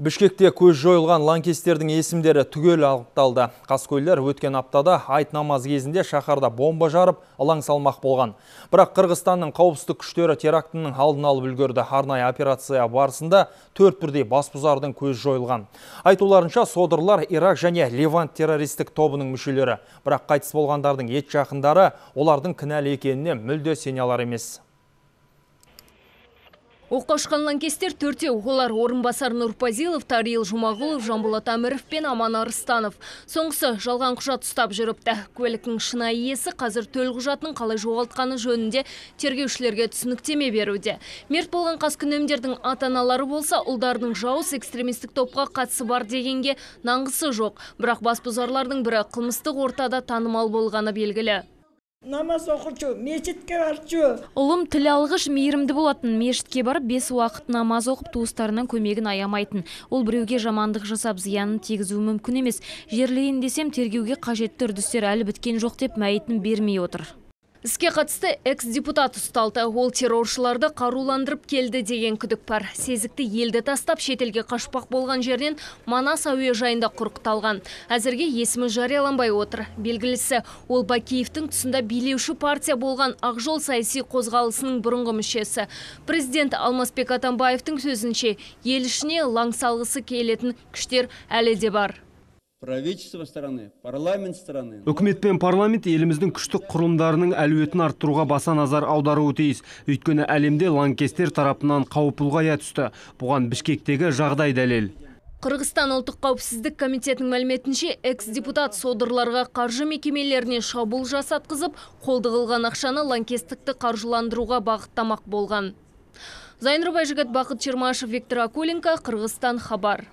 Бішкекте көз жойылған ланкестердің есімдері түгел анықталды. Қаскөйлер өткен аптада айт намаз кезінде шақарда бомба жарып, алаң салмақ болған. Бірақ Қырғыстанның қауіпсіздік күштері терактінің алдын алып үлгерді. Арнайы операция барысында төрт бірдей басбұзардың көз жойылған. Айтуларынша содырлар Ирак және Левант террористік тобының мүшелері. Бірақ қайтыс болғандардың ет жақындары олардың кінәлі екеніне мүлде сене емес оққа ұшқан лаңкестер төртеу олар орынбасар нұрпазилов тарил жұмағұлов Жамбулат әміров пен аман арыстанов соңғысы жалған құжат ұстап жүріпті куәліктің шынайы иесі қазір төл құжатын қалай жоғалтқаны жөнінде тергеушілерге түсініктеме беруде мерт болған қаскүнемдердің ата аналары болса ұлдарының жауыз экстремистік топқа қатысы бар дегенге нанғысы жоқ бірақ басбұзарлардың бірі қылмыстық ортада танымал болғаны белгілі намаз оқырчу мешітке барчу ұлым тіл алғыш мейірімді болатын мешітке барып бес уақыт намаз оқып туыстарының көмегін аямайтын ол біреуге жамандық жасап зиянын тигізуі мүмкін емес жерлейін десем тергеуге қажетті үрдістер әлі біткен жоқ деп мәйітін бермей отыр Іске қатысты экс-депутат ұсталды. Ол терроршыларды қаруландырып келді деген күдік бар. Сезікті елді тастап шетелге қашпақ болған жерден Манас әуежайында құрықталған. Әзірге есімі жарияланбай отыр. Белгілісі, ол Бакиевтің тұсында билеуші партия болған Ақжол саяси қозғалысының бұрынғы мүшесі. Президент Алмасбек Атамбаевтың сөзінше, ел ішіне лаңсалғысы келетін күштер әлі де бар правительство страны парламент страны үкімет пен парламент еліміздің күштік құрылымдарының әлеуетін арттыруға баса назар аударуы тиіс өйткені әлемде лаңкестер тарапынан қауіп ұлғая түсті бұған бішкектегі жағдай дәлел қырғызстан ұлттық қауіпсіздік комитетінің мәліметінше экс депутат содырларға қаржы мекемелеріне шабуыл жасатқызып қолды қылған ақшаны лаңкестікті қаржыландыруға бағыттамақ болған зайнұр байжігіт бақыт чермашев виктор акуленко қырғызстан хабар